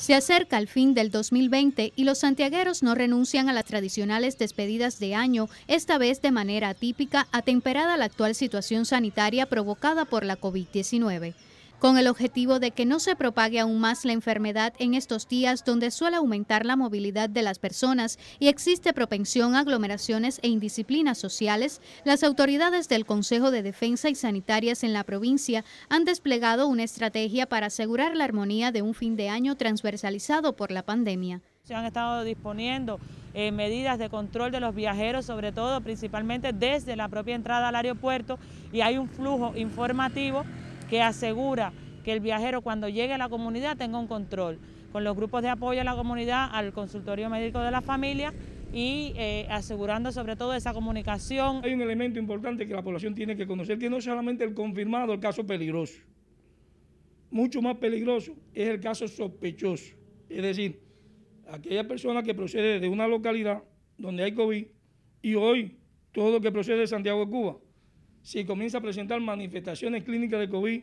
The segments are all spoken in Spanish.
Se acerca el fin del 2020 y los santiagueros no renuncian a las tradicionales despedidas de año, esta vez de manera atípica, atemperada a la actual situación sanitaria provocada por la COVID-19 con el objetivo de que no se propague aún más la enfermedad en estos días donde suele aumentar la movilidad de las personas y existe propensión a aglomeraciones e indisciplinas sociales, las autoridades del Consejo de Defensa y Sanitarias en la provincia han desplegado una estrategia para asegurar la armonía de un fin de año transversalizado por la pandemia. Se han estado disponiendo eh, medidas de control de los viajeros, sobre todo principalmente desde la propia entrada al aeropuerto y hay un flujo informativo que asegura que el viajero cuando llegue a la comunidad tenga un control con los grupos de apoyo a la comunidad, al consultorio médico de la familia y eh, asegurando sobre todo esa comunicación. Hay un elemento importante que la población tiene que conocer, que no es solamente el confirmado, el caso peligroso. Mucho más peligroso es el caso sospechoso. Es decir, aquella persona que procede de una localidad donde hay COVID y hoy todo lo que procede de Santiago de Cuba si comienza a presentar manifestaciones clínicas de COVID,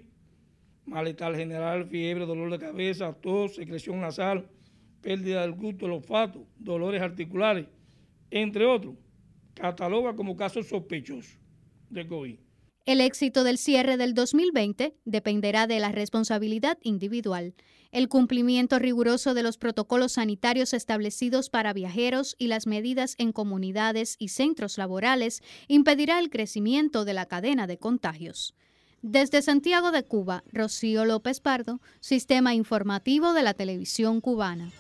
malestar general, fiebre, dolor de cabeza, tos, secreción nasal, pérdida del gusto, olfato, dolores articulares, entre otros, cataloga como casos sospechosos de COVID. El éxito del cierre del 2020 dependerá de la responsabilidad individual, el cumplimiento riguroso de los protocolos sanitarios establecidos para viajeros y las medidas en comunidades y centros laborales impedirá el crecimiento de la cadena de contagios. Desde Santiago de Cuba, Rocío López Pardo, Sistema Informativo de la Televisión Cubana.